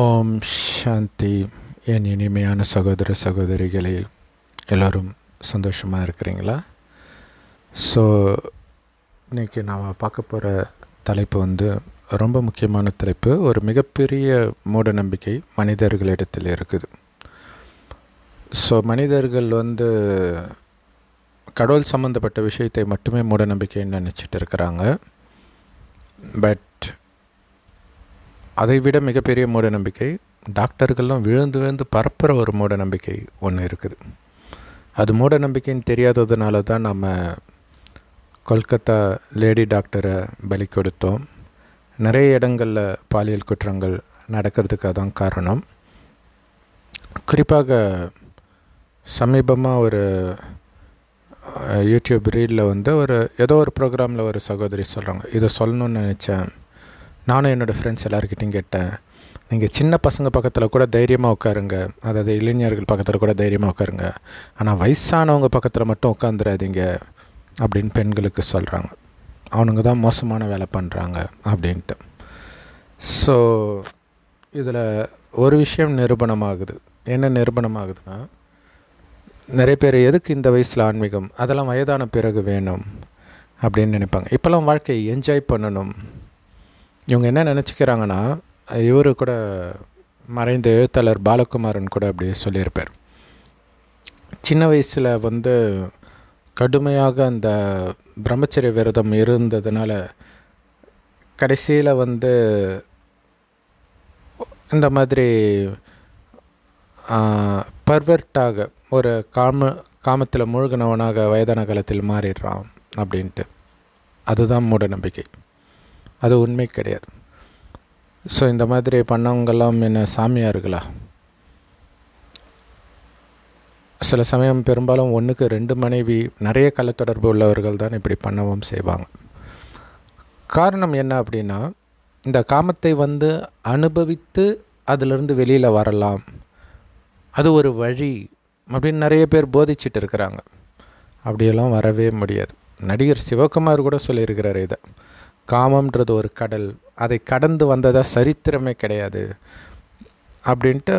ஓம் சாந்தி என் இனிமையான சகோதர சகோதரிகளை எல்லோரும் சந்தோஷமாக இருக்கிறீங்களா ஸோ இன்றைக்கி நாம் பார்க்க போகிற தலைப்பு வந்து ரொம்ப முக்கியமான தலைப்பு ஒரு மிகப்பெரிய மூட நம்பிக்கை மனிதர்களிடத்தில் இருக்குது ஸோ மனிதர்கள் வந்து கடவுள் சம்மந்தப்பட்ட விஷயத்தை மட்டுமே மூட நம்பிக்கைன்னு நினச்சிட்டு இருக்கிறாங்க பட் அதைவிட மிகப்பெரிய மூட நம்பிக்கை டாக்டர்கள்லாம் விழுந்து விழுந்து பரப்புகிற ஒரு மூட நம்பிக்கை ஒன்று இருக்குது அது மூட நம்பிக்கைன்னு தெரியாததுனால தான் நம்ம கொல்கத்தா லேடி டாக்டரை பலி கொடுத்தோம் நிறைய இடங்களில் பாலியல் குற்றங்கள் நடக்கிறதுக்கு தான் காரணம் குறிப்பாக சமீபமாக ஒரு யூடியூப் ரீலில் வந்து ஒரு ஏதோ ஒரு ப்ரோக்ராமில் ஒரு சகோதரி சொல்கிறாங்க இதை சொல்லணும்னு நினச்சேன் நானும் என்னோடய ஃப்ரெண்ட்ஸ் எல்லாருக்கிட்டையும் கேட்டேன் நீங்கள் சின்ன பசங்க பக்கத்தில் கூட தைரியமாக உட்காருங்க அதாவது இளைஞர்கள் பக்கத்தில் கூட தைரியமாக உட்காருங்க ஆனால் வயசானவங்க பக்கத்தில் மட்டும் உட்காந்துடாதீங்க அப்படின்னு பெண்களுக்கு சொல்கிறாங்க அவனுங்க தான் மோசமான வேலை பண்ணுறாங்க அப்படின்ட்டு ஸோ இதில் ஒரு விஷயம் நிரூபணமாகுது என்ன நிரூபணமாகுதுன்னா நிறைய பேர் எதுக்கு இந்த வயசில் ஆன்மீகம் அதெல்லாம் வயதான பிறகு வேணும் அப்படின்னு நினைப்பாங்க இப்போல்லாம் வாழ்க்கையை என்ஜாய் பண்ணணும் இவங்க என்ன நினச்சிக்கிறாங்கன்னா இவர் கூட மறைந்த எழுத்தாளர் பாலகுமாரன் கூட அப்படி சொல்லியிருப்பார் சின்ன வயசில் வந்து கடுமையாக அந்த பிரம்மச்சரிய விரதம் இருந்ததுனால கடைசியில் வந்து இந்த மாதிரி பர்வெர்ட்டாக ஒரு காம காமத்தில் மூழ்கினவனாக வயதான காலத்தில் மாறிடுறான் அப்படின்ட்டு அதுதான் மூட நம்பிக்கை அது உண்மை கிடையாது ஸோ இந்த மாதிரி பண்ணவங்கெல்லாம் என்ன சாமியார்களா சில சமயம் பெரும்பாலும் ஒன்றுக்கு ரெண்டு மனைவி நிறைய கல தொடர்பு உள்ளவர்கள் தான் இப்படி பண்ணவும் செய்வாங்க காரணம் என்ன அப்படின்னா இந்த காமத்தை வந்து அனுபவித்து அதிலிருந்து வெளியில் வரலாம் அது ஒரு வழி அப்படின்னு நிறைய பேர் போதிச்சிட்டு இருக்கிறாங்க அப்படியெல்லாம் வரவே முடியாது நடிகர் சிவகுமார் கூட சொல்லியிருக்கிறார் இதை காமம்ன்றது ஒரு கடல் அதை கடந்து வந்ததாக சரித்திரமே கிடையாது அப்படின்ட்டு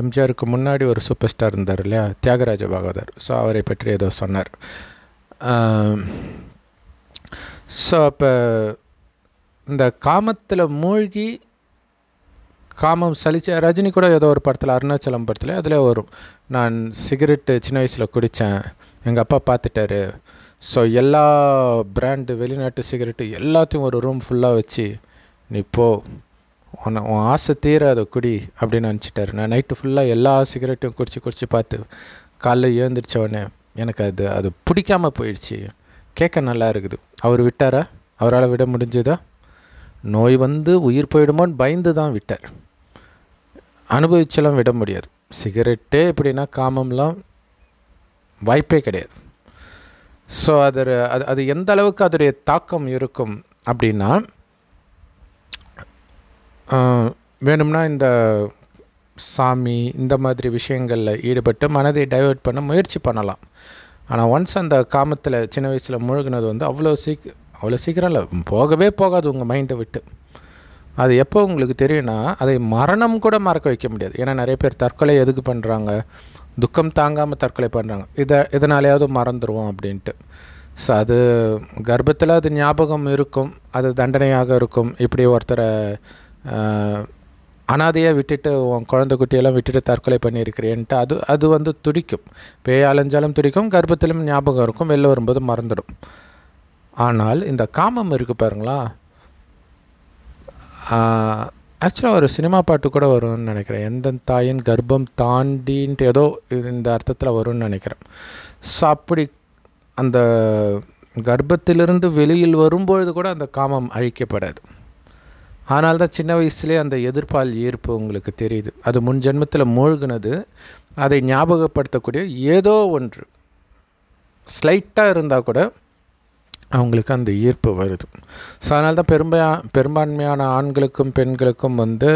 எம்ஜிஆருக்கு முன்னாடி ஒரு சூப்பர் ஸ்டார் இருந்தார் இல்லையா தியாகராஜ பாகவதர் ஸோ அவரை பற்றி ஏதோ சொன்னார் ஸோ அப்போ இந்த காமத்தில் மூழ்கி காமம் சலிச்ச ரஜினி கூட ஏதோ ஒரு படத்தில் அருணாச்சலம் படத்தில் அதில் வரும் நான் சிகரெட்டு சின்ன வயசில் குடித்தேன் எங்கள் அப்பா பார்த்துட்டாரு ஸோ எல்லா பிராண்டு வெளிநாட்டு சிகரெட்டு எல்லாத்தையும் ஒரு ரூம் ஃபுல்லாக வச்சு நீ போ உன்னை உன் ஆசை தீர அதை குடி அப்படின்னு நினச்சிட்டாரு நான் நைட்டு ஃபுல்லாக எல்லா சிகரெட்டையும் குடிச்சு குடிச்சு பார்த்து காலைல உடனே எனக்கு அது அது பிடிக்காமல் போயிடுச்சு கேட்க நல்லா இருக்குது அவர் விட்டாரா அவரால் விட முடிஞ்சுதா நோய் வந்து உயிர் போயிடுமோன்னு பயந்து தான் விட்டார் அனுபவிச்செல்லாம் விட முடியாது சிகரெட்டே எப்படின்னா காமம்லாம் வாய்ப்பே கிடையாது ஸோ அது அது அது எந்த அளவுக்கு அதோடைய தாக்கம் இருக்கும் அப்படின்னா வேணும்னா இந்த சாமி இந்த மாதிரி விஷயங்களில் ஈடுபட்டு மனதை டைவெர்ட் பண்ண முயற்சி பண்ணலாம் ஆனால் ஒன்ஸ் அந்த காமத்தில் சின்ன வயசில் முழுகினது வந்து அவ்வளோ சீக் அவ்வளோ சீக்கிரம் இல்லை போகவே போகாது உங்கள் மைண்டை விட்டு அது எப்போ உங்களுக்கு தெரியும்னா அதை மரணம் கூட மறக்க வைக்க முடியாது ஏன்னா நிறைய பேர் தற்கொலை எதுக்கு பண்ணுறாங்க துக்கம் தாங்காமல் தற்கொலை பண்ணுறாங்க இதை இதனாலேயாவது மறந்துடுவோம் அப்படின்ட்டு ஸோ அது கர்ப்பத்தில் அது ஞாபகம் இருக்கும் அது தண்டனையாக இருக்கும் இப்படி ஒருத்தரை அனாதையாக விட்டுட்டு உன் குழந்தை குட்டியெல்லாம் விட்டுட்டு தற்கொலை பண்ணியிருக்கிறேன்ட்டு அது அது வந்து துடிக்கும் பேய் அலைஞ்சாலும் துடிக்கும் கர்ப்பத்திலும் ஞாபகம் இருக்கும் வெளில வரும்போது மறந்துடும் ஆனால் இந்த காமம் இருக்குது பாருங்களா ஆக்சுவலாக ஒரு சினிமா பாட்டு கூட வரும்னு நினைக்கிறேன் எந்த தாயின் கர்ப்பம் தாண்டின்ட்டு ஏதோ இந்த அர்த்தத்தில் வரும்னு நினைக்கிறேன் ஸோ அப்படி அந்த கர்ப்பத்திலிருந்து வெளியில் வரும்பொழுது கூட அந்த காமம் அழிக்கப்படாது ஆனால் தான் சின்ன வயசுலேயே அந்த எதிர்ப்பால் ஈர்ப்பு உங்களுக்கு தெரியுது அது முன் ஜென்மத்தில் மூழ்கினது அதை ஞாபகப்படுத்தக்கூடிய ஏதோ ஒன்று ஸ்லைட்டாக இருந்தால் கூட அவங்களுக்கு அந்த ஈர்ப்பு வருது ஸோ அதனால தான் பெரும்பா பெரும்பான்மையான ஆண்களுக்கும் பெண்களுக்கும் வந்து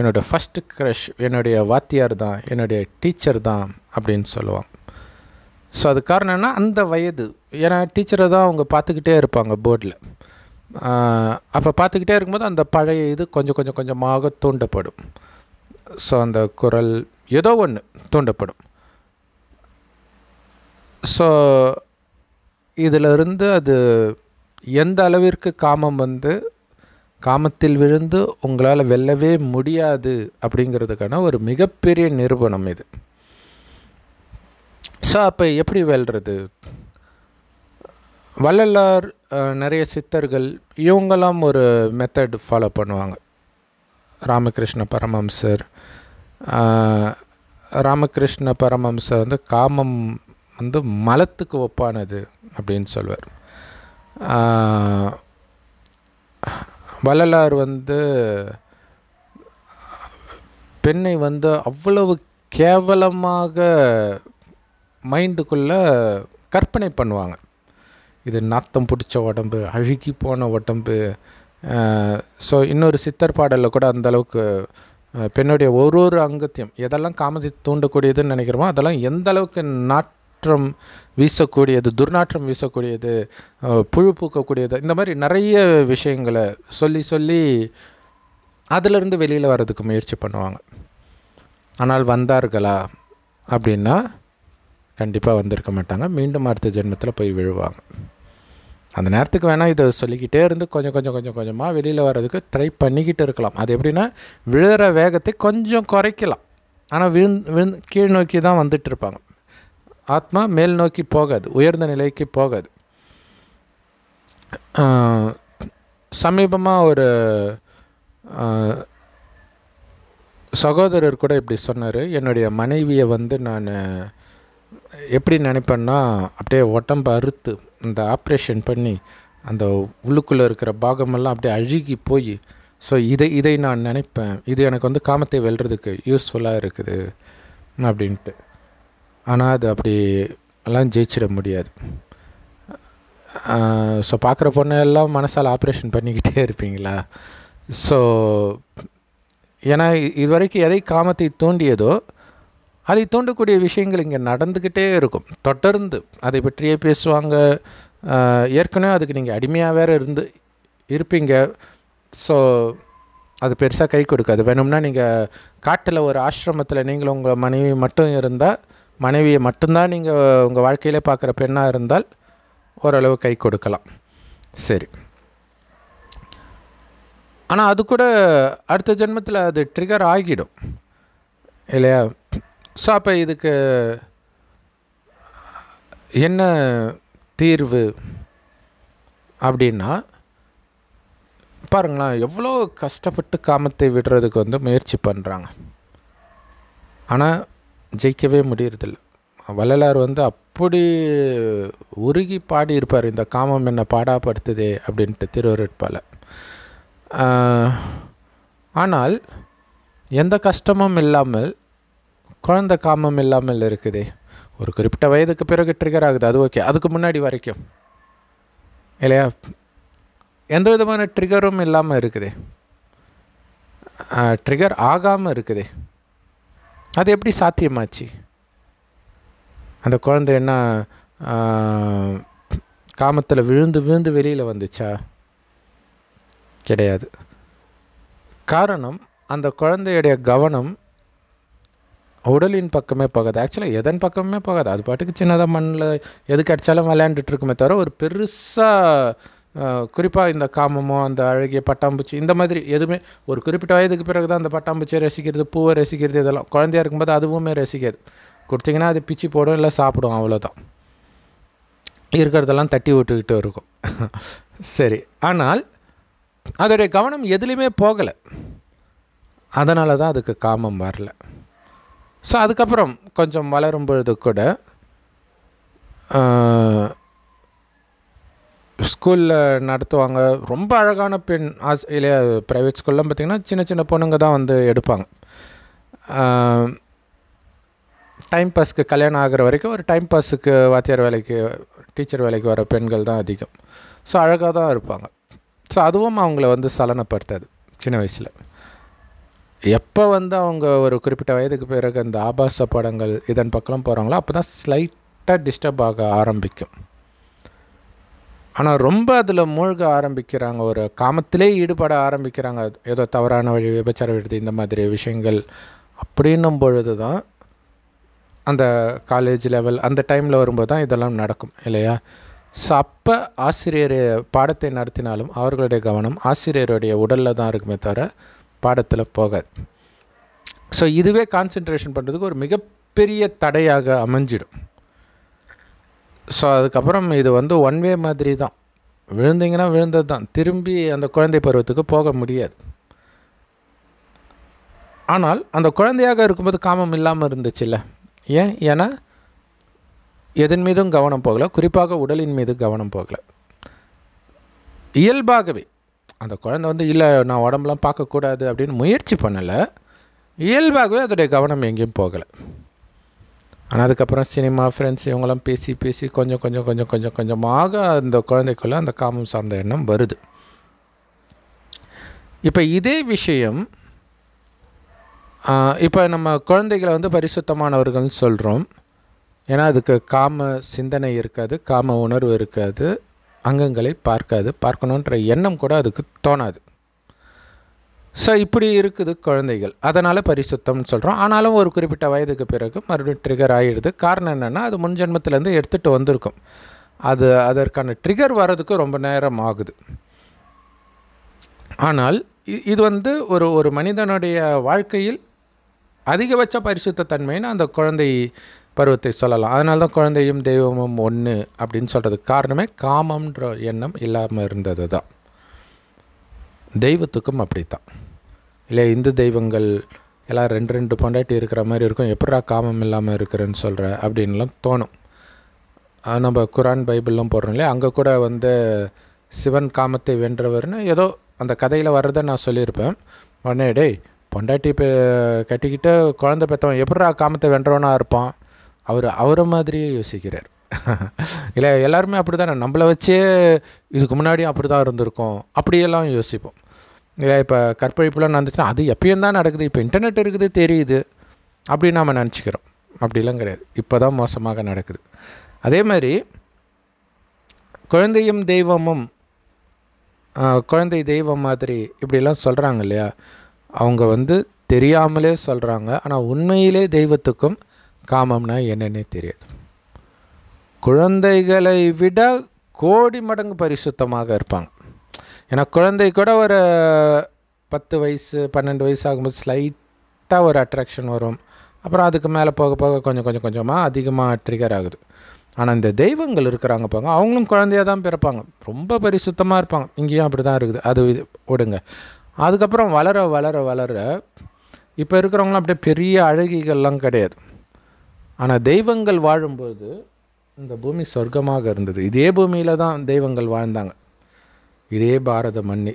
என்னோடய ஃபஸ்ட்டு க்ரஷ் என்னுடைய வாத்தியார் தான் என்னுடைய டீச்சர் தான் அப்படின்னு சொல்லுவான் ஸோ அது காரணம் என்ன அந்த வயது ஏன்னா டீச்சரை தான் அவங்க பார்த்துக்கிட்டே இருப்பாங்க போர்டில் அப்போ பார்த்துக்கிட்டே இருக்கும்போது அந்த பழைய இது கொஞ்சம் கொஞ்சம் கொஞ்சமாக தூண்டப்படும் ஸோ அந்த குரல் ஏதோ ஒன்று தூண்டப்படும் ஸோ இதிலிருந்து அது எந்த அளவிற்கு காமம் வந்து காமத்தில் விழுந்து உங்களால் வெல்லவே முடியாது அப்படிங்கிறதுக்கான ஒரு மிகப்பெரிய நிறுவனம் இது ஸோ அப்போ எப்படி வெல்றது வள்ளலார் நிறைய சித்தர்கள் இவங்கெல்லாம் ஒரு மெத்தட் ஃபாலோ பண்ணுவாங்க ராமகிருஷ்ண பரமம்சர் ராமகிருஷ்ண பரமம்சர் வந்து காமம் வந்து மலத்துக்கு ஒப்பானது அப்படின்னு சொல்வார் வள்ளலார் வந்து பெண்ணை வந்து அவ்வளவு கேவலமாக மைண்டுக்குள்ளே கற்பனை பண்ணுவாங்க இது நாத்தம் பிடிச்ச உடம்பு அழுகி போன உடம்பு ஸோ இன்னொரு சித்தர் பாடலில் கூட அந்தளவுக்கு பெண்ணுடைய ஒரு ஒரு அங்கத்தையும் எதெல்லாம் காமதி தூண்டக்கூடியதுன்னு நினைக்கிறோமோ அதெல்லாம் எந்த அளவுக்கு நாட் நாற்றம் வீசக்கூடியது துர்நாற்றம் வீசக்கூடியது புழு பூக்கக்கூடியது இந்த மாதிரி நிறைய விஷயங்களை சொல்லி சொல்லி அதிலிருந்து வெளியில் வர்றதுக்கு முயற்சி பண்ணுவாங்க ஆனால் வந்தார்களா அப்படின்னா கண்டிப்பாக வந்திருக்க மாட்டாங்க மீண்டும் அடுத்த ஜென்மத்தில் போய் விழுவாங்க அந்த நேரத்துக்கு வேணால் இதை சொல்லிக்கிட்டே இருந்து கொஞ்சம் கொஞ்சம் கொஞ்சம் கொஞ்சமாக வெளியில் வர்றதுக்கு ட்ரை பண்ணிக்கிட்டு இருக்கலாம் அது எப்படின்னா விழுகிற வேகத்தை கொஞ்சம் குறைக்கலாம் ஆனால் விழுந் விழுந் கீழ் நோக்கி தான் வந்துட்டு இருப்பாங்க ஆத்மா மேல் நோக்கி போகாது உயர்ந்த நிலைக்கு போகாது சமீபமாக ஒரு சகோதரர் கூட இப்படி சொன்னார் என்னுடைய மனைவியை வந்து நான் எப்படி நினைப்பேன்னா அப்படியே உடம்பு அறுத்து இந்த ஆப்ரேஷன் பண்ணி அந்த உள்ளுக்குள்ளே இருக்கிற பாகமெல்லாம் அப்படியே அழுகி போய் ஸோ இதை இதை நான் நினைப்பேன் இது எனக்கு வந்து காமத்தை வெல்றதுக்கு யூஸ்ஃபுல்லாக இருக்குது அப்படின்ட்டு ஆனால் அது அப்படி எல்லாம் ஜெயிச்சிட முடியாது ஸோ பார்க்குற பொண்ணு எல்லாம் மனசால் ஆப்ரேஷன் பண்ணிக்கிட்டே இருப்பீங்களா ஸோ ஏன்னா இது வரைக்கும் எதை காமத்தை தூண்டியதோ அதை தூண்டக்கூடிய விஷயங்கள் இங்கே நடந்துக்கிட்டே இருக்கும் தொடர்ந்து அதை பற்றியே பேசுவாங்க ஏற்கனவே அதுக்கு நீங்கள் அடிமையாக வேறு இருந்து இருப்பீங்க ஸோ அது பெருசாக கை கொடுக்காது வேணும்னா நீங்கள் காட்டில் ஒரு ஆசிரமத்தில் நீங்களும் உங்கள் மனைவி மட்டும் இருந்தால் மனைவியை மட்டும்தான் நீங்கள் உங்கள் வாழ்க்கையிலே பார்க்குற பெண்ணாக இருந்தால் ஓரளவு கை கொடுக்கலாம் சரி ஆனால் அது கூட அடுத்த ஜென்மத்தில் அது ட்ரிகர் ஆகிடும் இல்லையா ஸோ அப்போ இதுக்கு என்ன தீர்வு அப்படின்னா பாருங்களேன் எவ்வளோ கஷ்டப்பட்டு காமத்தை விடுறதுக்கு வந்து முயற்சி பண்ணுறாங்க ஆனால் ஜெயிக்கவே முடியறதில்ல வள்ளலார் வந்து அப்படி உருகி பாடியிருப்பார் இந்த காமம் என்ன பாடாப்படுத்துதே அப்படின்ட்டு திருவருட்பால ஆனால் எந்த கஷ்டமும் இல்லாமல் குழந்த காமம் இல்லாமல் இருக்குதே ஒரு குறிப்பிட்ட வயதுக்கு பிறகு ட்ரிகர் ஆகுது அது ஓகே அதுக்கு முன்னாடி வரைக்கும் இல்லையா எந்த விதமான ட்ரிகரும் இல்லாமல் இருக்குதே ட்ரிகர் ஆகாமல் இருக்குதே அது எப்படி சாத்தியமாச்சு அந்த குழந்தை என்ன காமத்தில் விழுந்து விழுந்து வெளியில் வந்துச்சா கிடையாது காரணம் அந்த குழந்தையுடைய கவனம் உடலின் பக்கமே போகாது ஆக்சுவலாக எதன் பக்கமே போகாது அது பாட்டுக்கு சின்னதாக மண்ணில் எது கிடச்சாலும் விளையாண்டுட்டு இருக்குமே தவிர ஒரு பெருசாக குறிப்பாக இந்த காமமோ அந்த அழகிய பட்டாம்பூச்சி இந்த மாதிரி எதுவுமே ஒரு குறிப்பிட்ட வயதுக்கு பிறகு தான் அந்த பட்டாம்பூச்சியை ரசிக்கிறது பூவை ரசிக்கிறது இதெல்லாம் குழந்தையாக இருக்கும்போது அதுவுமே ரசிக்காது கொடுத்தீங்கன்னா அது பிச்சு போடும் இல்லை சாப்பிடும் அவ்வளோதான் இருக்கிறதெல்லாம் தட்டி விட்டுக்கிட்டு இருக்கும் சரி ஆனால் அதோடைய கவனம் எதுலேயுமே போகலை அதனால தான் அதுக்கு காமம் வரல ஸோ அதுக்கப்புறம் கொஞ்சம் வளரும் பொழுது கூட ஸ்கூலில் நடத்துவாங்க ரொம்ப அழகான பெண் ஆஸ் இல்லை ப்ரைவேட் ஸ்கூல்லாம் பார்த்திங்கன்னா சின்ன சின்ன பொண்ணுங்க தான் வந்து எடுப்பாங்க டைம் பாஸ்க்கு கல்யாணம் ஆகிற வரைக்கும் ஒரு டைம் பாஸுக்கு வாத்தியார் வேலைக்கு டீச்சர் வேலைக்கு வர பெண்கள் தான் அதிகம் ஸோ அழகாக தான் இருப்பாங்க ஸோ அதுவும் அவங்கள வந்து சலனப்படுத்தாது சின்ன வயசில் எப்போ வந்து அவங்க ஒரு குறிப்பிட்ட வயதுக்கு பிறகு அந்த ஆபாச படங்கள் இதன் பக்கம் போகிறாங்களோ அப்போ தான் ஸ்லைட்டாக டிஸ்டர்ப் ஆக ஆரம்பிக்கும் ஆனால் ரொம்ப அதில் மூழ்க ஆரம்பிக்கிறாங்க ஒரு காமத்திலே ஈடுபட ஆரம்பிக்கிறாங்க ஏதோ தவறான வழி விபச்சார விடுதி இந்த மாதிரி விஷயங்கள் அப்படின்னும் பொழுது தான் அந்த காலேஜ் லெவல் அந்த டைமில் வரும்போது தான் இதெல்லாம் நடக்கும் இல்லையா ஸோ அப்போ ஆசிரியர் பாடத்தை நடத்தினாலும் அவர்களுடைய கவனம் ஆசிரியருடைய உடலில் தான் இருக்குமே தவிர பாடத்தில் போகாது ஸோ இதுவே கான்சென்ட்ரேஷன் பண்ணுறதுக்கு ஒரு மிகப்பெரிய தடையாக அமைஞ்சிடும் ஸோ அதுக்கப்புறம் இது வந்து ஒன் வே மாதிரி தான் விழுந்தீங்கன்னா விழுந்தது தான் திரும்பி அந்த குழந்தை பருவத்துக்கு போக முடியாது ஆனால் அந்த குழந்தையாக இருக்கும்போது காமம் இல்லாமல் இருந்துச்சுல்ல ஏன் ஏன்னா எதன் மீதும் கவனம் போகலை குறிப்பாக உடலின் மீது கவனம் போகலை இயல்பாகவே அந்த குழந்தை வந்து இல்லை நான் உடம்புலாம் பார்க்கக்கூடாது அப்படின்னு முயற்சி பண்ணலை இயல்பாகவே அதோடைய கவனம் எங்கேயும் போகலை ஆனால் அதுக்கப்புறம் சினிமா ஃப்ரெண்ட்ஸ் இவங்களாம் பேசி பேசி கொஞ்சம் கொஞ்சம் கொஞ்சம் கொஞ்சம் கொஞ்சமாக அந்த குழந்தைக்குள்ளே அந்த காமம் சார்ந்த எண்ணம் வருது இப்போ இதே விஷயம் இப்போ நம்ம குழந்தைகளை வந்து பரிசுத்தமானவர்கள்னு சொல்கிறோம் ஏன்னா அதுக்கு காம சிந்தனை இருக்காது காம உணர்வு இருக்காது அங்கங்களை பார்க்காது பார்க்கணுன்ற எண்ணம் கூட அதுக்கு தோணாது ஸோ இப்படி இருக்குது குழந்தைகள் அதனால் பரிசுத்தம்னு சொல்கிறோம் ஆனாலும் ஒரு குறிப்பிட்ட வயதுக்கு பிறகு மறுபடியும் ட்ரிகர் ஆகிடுது காரணம் என்னென்னா அது முன் ஜென்மத்திலேருந்து எடுத்துகிட்டு வந்திருக்கும் அது அதற்கான ட்ரிகர் வர்றதுக்கு ரொம்ப நேரம் ஆகுது ஆனால் இது வந்து ஒரு ஒரு மனிதனுடைய வாழ்க்கையில் அதிகபட்ச பரிசுத்த தன்மைன்னு அந்த குழந்தை பருவத்தை சொல்லலாம் அதனால தான் குழந்தையும் தெய்வமும் ஒன்று அப்படின்னு சொல்கிறதுக்கு காரணமே காமம்ன்ற எண்ணம் இல்லாமல் இருந்தது தான் தெய்வத்துக்கும் அப்படி தான் இல்லை இந்து தெய்வங்கள் எல்லாம் ரெண்டு ரெண்டு பொண்டாட்டி இருக்கிற மாதிரி இருக்கும் எப்படா காமம் இல்லாமல் இருக்கிறேன்னு சொல்கிற அப்படின்லாம் தோணும் நம்ம குரான் பைபிள்லாம் போடுறோம் இல்லையா அங்கே கூட வந்து சிவன் காமத்தை வென்றவர்னு ஏதோ அந்த கதையில் வர்றதை நான் சொல்லியிருப்பேன் உடனே டேய் பொண்டாட்டி இப்போ கட்டிக்கிட்டு குழந்த பெற்றவன் எப்படா காமத்தை வென்றவனாக இருப்பான் அவர் அவரை மாதிரியே யோசிக்கிறார் இல்லை எல்லாருமே அப்படி தானே நம்மளை வச்சே இதுக்கு முன்னாடியும் அப்படி தான் இருந்திருக்கோம் அப்படியெல்லாம் யோசிப்போம் இல்லை இப்போ கற்பழிப்புலாம் நடந்துச்சுன்னா அது எப்பயும் தான் நடக்குது இப்போ இன்டர்நெட் இருக்குது தெரியுது அப்படின்னு நாம் நினச்சிக்கிறோம் அப்படிலாம் கிடையாது இப்போ தான் மோசமாக நடக்குது அதே மாதிரி குழந்தையும் தெய்வமும் குழந்தை தெய்வம் மாதிரி இப்படிலாம் சொல்கிறாங்க இல்லையா அவங்க வந்து தெரியாமலே சொல்கிறாங்க ஆனால் உண்மையிலே தெய்வத்துக்கும் காமம்னா என்னென்னே தெரியாது குழந்தைகளை விட கோடி மடங்கு பரிசுத்தமாக இருப்பாங்க ஏன்னா குழந்தை கூட ஒரு பத்து வயசு பன்னெண்டு வயசு ஆகும்போது ஸ்லைட்டாக ஒரு அட்ராக்ஷன் வரும் அப்புறம் அதுக்கு மேலே போக போக கொஞ்சம் கொஞ்சம் கொஞ்சமாக அதிகமாக ட்ரிகர் ஆகுது ஆனால் இந்த தெய்வங்கள் இருக்கிறாங்க பாங்க அவங்களும் குழந்தையாக தான் பிறப்பாங்க ரொம்ப பரிசுத்தமாக இருப்பாங்க இங்கேயும் அப்படி தான் இருக்குது அது இது விடுங்க அதுக்கப்புறம் வளர வளர வளர இப்போ இருக்கிறவங்களாம் அப்படியே பெரிய அழகிகள்லாம் கிடையாது ஆனால் தெய்வங்கள் வாழும்போது இந்த பூமி சொர்க்கமாக இருந்தது இதே பூமியில் தான் தெய்வங்கள் வாழ்ந்தாங்க இதே பாரத மண்ணி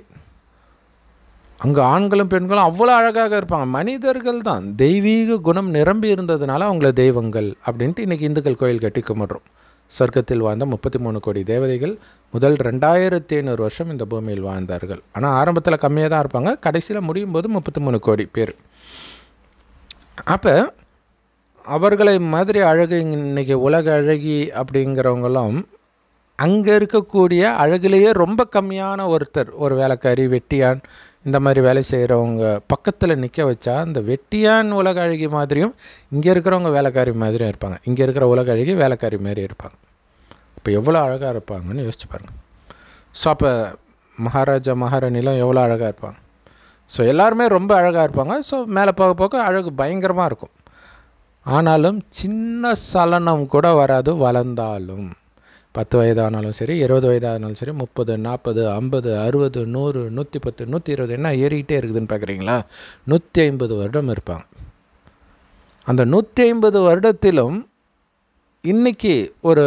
அங்கே ஆண்களும் பெண்களும் அவ்வளோ அழகாக இருப்பாங்க மனிதர்கள் தான் தெய்வீக குணம் நிரம்பி இருந்ததுனால அவங்கள தெய்வங்கள் அப்படின்ட்டு இன்றைக்கி இந்துக்கள் கோயில் கட்டி கும்பிட்றோம் சொர்க்கத்தில் வாழ்ந்த முப்பத்தி மூணு கோடி தேவதைகள் முதல் ரெண்டாயிரத்தி ஐநூறு வருஷம் இந்த பூமியில் வாழ்ந்தார்கள் ஆனால் ஆரம்பத்தில் கம்மியாக தான் இருப்பாங்க கடைசியில் முடியும் போது முப்பத்தி மூணு கோடி பேர் அப்போ அவர்களை மாதிரி அழகு இன்றைக்கி உலக அழகி அப்படிங்கிறவங்களாம் அங்கே இருக்கக்கூடிய அழகுலேயே ரொம்ப கம்மியான ஒருத்தர் ஒரு வேலைக்காரி வெட்டியான் இந்த மாதிரி வேலை செய்கிறவங்க பக்கத்தில் நிற்க வச்சா அந்த வெட்டியான் உலக அழகி மாதிரியும் இங்கே இருக்கிறவங்க வேலைக்காரி மாதிரியும் இருப்பாங்க இங்கே இருக்கிற உலக அழகி வேலைக்காரி மாதிரி இருப்பாங்க இப்போ எவ்வளோ அழகாக இருப்பாங்கன்னு யோசிச்சு பாருங்கள் ஸோ அப்போ மகாராஜா மகாராணிலாம் எவ்வளோ அழகாக இருப்பாங்க ஸோ எல்லாருமே ரொம்ப அழகாக இருப்பாங்க ஸோ மேலே போக போக அழகு பயங்கரமாக இருக்கும் ஆனாலும் சின்ன சலனம் கூட வராது வளர்ந்தாலும் பத்து வயதானாலும் சரி இருபது வயதானாலும் சரி முப்பது நாற்பது ஐம்பது அறுபது நூறு நூற்றி பத்து நூற்றி இருபது என்ன ஏறிக்கிட்டே இருக்குதுன்னு பார்க்குறீங்களா நூற்றி ஐம்பது வருடம் இருப்பாங்க அந்த நூற்றி ஐம்பது வருடத்திலும் இன்றைக்கி ஒரு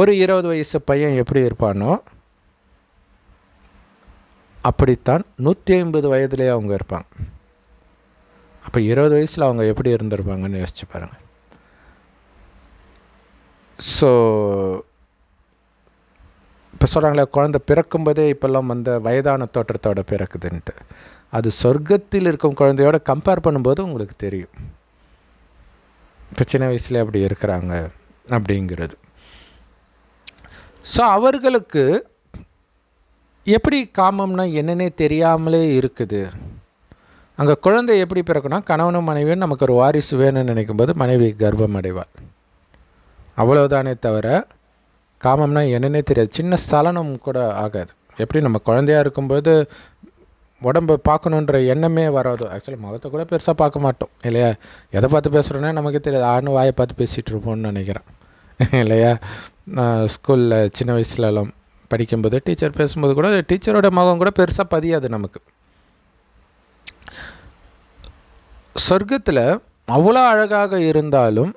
ஒரு இருபது வயசு பையன் எப்படி இருப்பானோ அப்படித்தான் நூற்றி ஐம்பது வயதுலேயே அவங்க இருப்பாங்க அப்போ இருபது வயசில் அவங்க எப்படி இருந்திருப்பாங்கன்னு யோசிச்சு பாருங்கள் ஸோ இப்போ சொல்கிறாங்களே குழந்த பிறக்கும்போதே இப்போல்லாம் வந்த வயதான தோற்றத்தோட பிறக்குதுன்ட்டு அது சொர்க்கத்தில் இருக்கும் குழந்தையோட கம்பேர் பண்ணும்போது உங்களுக்கு தெரியும் இப்போ சின்ன வயசில் அப்படி இருக்கிறாங்க அப்படிங்கிறது ஸோ அவர்களுக்கு எப்படி காமம்னா என்னன்னே தெரியாமலே இருக்குது அங்கே குழந்தை எப்படி பிறக்குன்னா கணவனும் மனைவியும் நமக்கு ஒரு வாரிசு வேணும்னு நினைக்கும்போது மனைவி கர்ப்பம் அடைவாள் அவ்வளோதானே தவிர காமம்னா என்னன்னே தெரியாது சின்ன சலனம் கூட ஆகாது எப்படி நம்ம குழந்தையாக இருக்கும்போது உடம்பை பார்க்கணுன்ற எண்ணமே வராது ஆக்சுவலி முகத்தை கூட பெருசாக பார்க்க மாட்டோம் இல்லையா எதை பார்த்து பேசுகிறோன்னே நமக்கு தெரியாது ஆணும் வாயை பார்த்து பேசிகிட்டு இருப்போம்னு நினைக்கிறேன் இல்லையா ஸ்கூலில் சின்ன வயசுலலாம் படிக்கும்போது டீச்சர் பேசும்போது கூட டீச்சரோட முகம் கூட பெருசாக பதியாது நமக்கு சொர்க்கத்தில் அவ்வளோ அழகாக இருந்தாலும்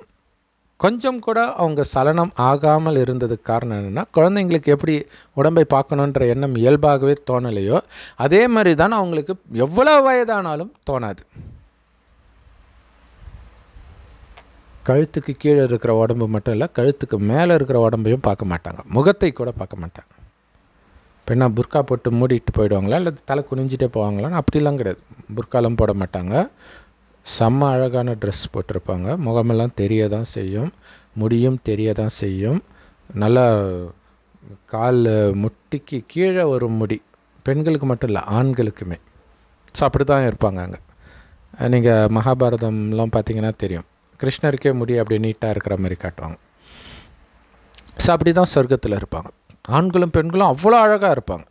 கொஞ்சம் கூட அவங்க சலனம் ஆகாமல் இருந்ததுக்கு காரணம் என்னென்னா குழந்தைங்களுக்கு எப்படி உடம்பை பார்க்கணுன்ற எண்ணம் இயல்பாகவே தோணலையோ அதே மாதிரி தான் அவங்களுக்கு எவ்வளோ வயதானாலும் தோணாது கழுத்துக்கு கீழே இருக்கிற உடம்பு மட்டும் இல்லை கழுத்துக்கு மேலே இருக்கிற உடம்பையும் பார்க்க மாட்டாங்க முகத்தை கூட பார்க்க மாட்டாங்க பெண்ணா புர்கா போட்டு மூடிட்டு போயிடுவாங்களா இல்லை தலை குனிஞ்சிட்டே போவாங்களான்னு அப்படிலாம் கிடையாது புர்க்காலாம் போட மாட்டாங்க செம்ம அழகான ட்ரெஸ் போட்டிருப்பாங்க முகமெல்லாம் தெரிய தான் செய்யும் முடியும் தெரிய தான் செய்யும் நல்லா கால் முட்டிக்கு கீழே ஒரு முடி பெண்களுக்கு மட்டும் இல்லை ஆண்களுக்குமே ஸோ அப்படி தான் இருப்பாங்க அங்கே நீங்கள் மகாபாரதம்லாம் பார்த்தீங்கன்னா தெரியும் கிருஷ்ணருக்கே முடி அப்படி நீட்டாக இருக்கிற மாதிரி காட்டுவாங்க ஸோ அப்படி தான் சொர்க்கத்தில் இருப்பாங்க ஆண்களும் பெண்களும் அவ்வளோ அழகாக இருப்பாங்க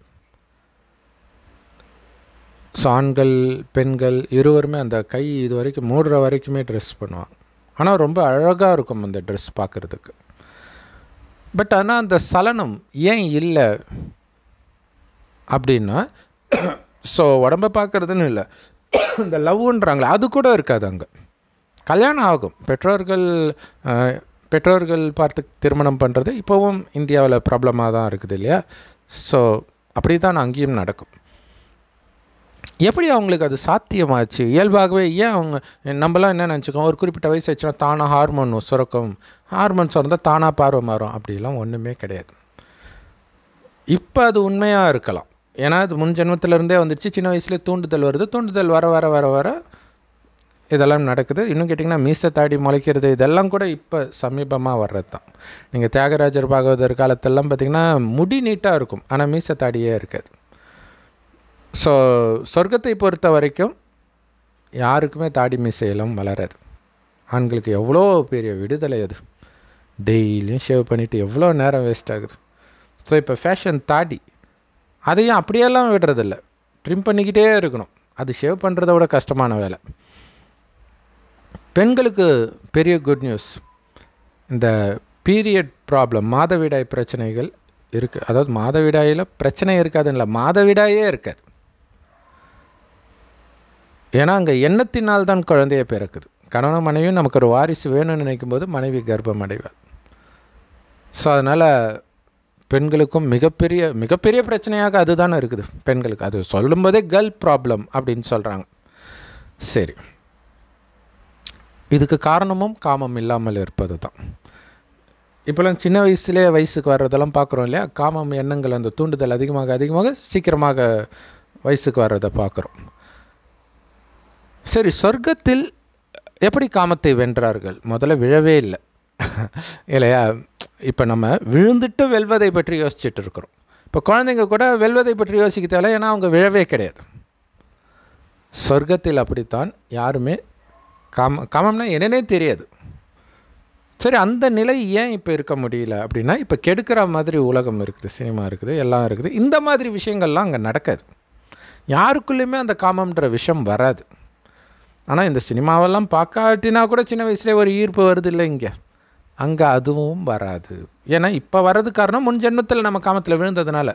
ஸோ ஆண்கள் பெண்கள் இருவருமே அந்த கை இது வரைக்கும் மூடுற வரைக்குமே ட்ரெஸ் பண்ணுவாங்க ஆனால் ரொம்ப அழகாக இருக்கும் அந்த ட்ரெஸ் பார்க்குறதுக்கு பட் ஆனால் அந்த சலனம் ஏன் இல்லை அப்படின்னா ஸோ உடம்ப பார்க்குறதுன்னு இல்லை இந்த லவ்ன்றாங்களே அது கூட இருக்காது அங்கே கல்யாணம் ஆகும் பெற்றோர்கள் பெற்றோர்கள் பார்த்து திருமணம் பண்ணுறது இப்போவும் இந்தியாவில் ப்ராப்ளமாக தான் இருக்குது இல்லையா ஸோ அப்படி தான் அங்கேயும் நடக்கும் எப்படி அவங்களுக்கு அது சாத்தியமாச்சு இயல்பாகவே ஏன் அவங்க நம்மலாம் என்ன நினச்சிக்கோம் ஒரு குறிப்பிட்ட வயசு வச்சுன்னா தானாக ஹார்மோன் சுரக்கும் ஹார்மோன் சுரந்தால் தானாக பார்வை மாறும் அப்படிலாம் ஒன்றுமே கிடையாது இப்போ அது உண்மையாக இருக்கலாம் ஏன்னா அது முன் ஜென்மத்திலருந்தே வந்துடுச்சு சின்ன வயசுலேயே தூண்டுதல் வருது தூண்டுதல் வர வர வர வர இதெல்லாம் நடக்குது இன்னும் கேட்டிங்கன்னா மீச தாடி முளைக்கிறது இதெல்லாம் கூட இப்போ சமீபமாக வர்றது தான் நீங்கள் தியாகராஜர் பாகவதர் காலத்தெல்லாம் பார்த்திங்கன்னா முடி நீட்டாக இருக்கும் ஆனால் மீச தாடியே இருக்காது ஸோ சொர்க்கத்தை பொறுத்த வரைக்கும் யாருக்குமே தாடி மீசையெல்லாம் வளராது ஆண்களுக்கு எவ்வளோ பெரிய விடுதலை அது டெய்லியும் ஷேவ் பண்ணிவிட்டு எவ்வளோ நேரம் வேஸ்ட் ஆகுது ஸோ இப்போ ஃபேஷன் தாடி அதையும் அப்படியெல்லாம் விடுறதில்ல ட்ரிம் பண்ணிக்கிட்டே இருக்கணும் அது ஷேவ் பண்ணுறத விட கஷ்டமான வேலை பெண்களுக்கு பெரிய குட் நியூஸ் இந்த பீரியட் ப்ராப்ளம் மாதவிடாய் பிரச்சனைகள் இருக்குது அதாவது மாதவிடாயில் பிரச்சனை இருக்காதுன்னு இல்லை மாதவிடாயே இருக்காது ஏன்னா அங்கே எண்ணத்தினால் தான் குழந்தையை பிறக்குது கணவன் மனைவியும் நமக்கு ஒரு வாரிசு வேணும்னு நினைக்கும் போது மனைவி கர்ப்பம் அடைவார் ஸோ அதனால் பெண்களுக்கும் மிகப்பெரிய மிகப்பெரிய பிரச்சனையாக அதுதானே இருக்குது பெண்களுக்கு அது சொல்லும்போதே கேர்ள் ப்ராப்ளம் அப்படின்னு சொல்கிறாங்க சரி இதுக்கு காரணமும் காமம் இல்லாமல் இருப்பது தான் இப்போலாம் சின்ன வயசுலேயே வயசுக்கு வர்றதெல்லாம் பார்க்குறோம் இல்லையா காமம் எண்ணங்கள் அந்த தூண்டுதல் அதிகமாக அதிகமாக சீக்கிரமாக வயசுக்கு வர்றதை பார்க்குறோம் சரி சொர்க்கத்தில் எப்படி காமத்தை வென்றார்கள் முதல்ல விழவே இல்லை இல்லையா இப்போ நம்ம விழுந்துட்டு வெல்வதை பற்றி யோசிச்சுட்டு இருக்கிறோம் இப்போ குழந்தைங்க கூட வெல்வதை பற்றி யோசிக்க தேவை ஏன்னா அவங்க விழவே கிடையாது சொர்க்கத்தில் அப்படித்தான் யாருமே காம காமம்னா என்னென்னே தெரியாது சரி அந்த நிலை ஏன் இப்போ இருக்க முடியல அப்படின்னா இப்போ கெடுக்கிற மாதிரி உலகம் இருக்குது சினிமா இருக்குது எல்லாம் இருக்குது இந்த மாதிரி விஷயங்கள்லாம் அங்கே நடக்காது யாருக்குள்ளேயுமே அந்த காமம்ன்ற விஷயம் வராது ஆனால் இந்த சினிமாவெல்லாம் பார்க்காட்டினா கூட சின்ன வயசுலேயே ஒரு ஈர்ப்பு வருது இல்லை இங்கே அங்கே அதுவும் வராது ஏன்னா இப்போ வர்றது காரணம் முன் ஜென்மத்தில் நம்ம காமத்தில் விழுந்ததுனால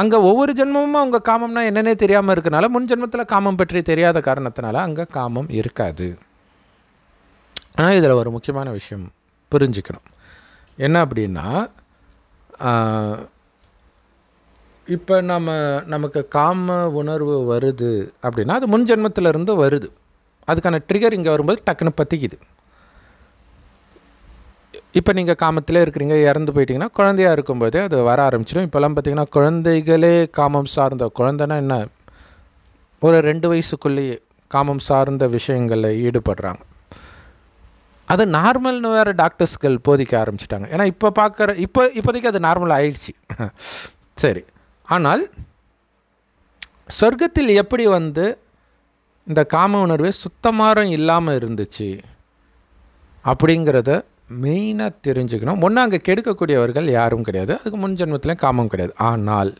அங்கே ஒவ்வொரு ஜென்மமும் அவங்க காமம்னா என்னன்னே தெரியாமல் இருக்கனால முன் ஜென்மத்தில் காமம் பற்றி தெரியாத காரணத்தினால அங்கே காமம் இருக்காது ஆனால் இதில் ஒரு முக்கியமான விஷயம் புரிஞ்சுக்கணும் என்ன அப்படின்னா இப்போ நம்ம நமக்கு காம உணர்வு வருது அப்படின்னா அது முன் ஜென்மத்திலருந்து வருது அதுக்கான ட்ரிகர் இங்கே வரும்போது டக்குன்னு பற்றிக்குது இப்போ நீங்கள் காமத்தில் இருக்கிறீங்க இறந்து போயிட்டீங்கன்னா குழந்தையாக இருக்கும்போது அது வர ஆரம்பிச்சிடும் இப்போல்லாம் பார்த்தீங்கன்னா குழந்தைகளே காமம் சார்ந்த குழந்தைனா என்ன ஒரு ரெண்டு வயசுக்குள்ளேயே காமம் சார்ந்த விஷயங்களில் ஈடுபடுறாங்க அது நார்மல்னு வேறு டாக்டர்ஸ்கள் போதிக்க ஆரம்பிச்சிட்டாங்க ஏன்னா இப்போ பார்க்குற இப்போ இப்போதைக்கு அது நார்மல் ஆயிடுச்சு சரி ஆனால் சொர்க்கத்தில் எப்படி வந்து இந்த காம உணர்வே சுத்தமாக இல்லாமல் இருந்துச்சு அப்படிங்கிறத மெயினாக தெரிஞ்சுக்கணும் ஒன்று அங்கே கெடுக்கக்கூடியவர்கள் யாரும் கிடையாது அதுக்கு முன் ஜென்மத்திலே காமம் கிடையாது ஆனால்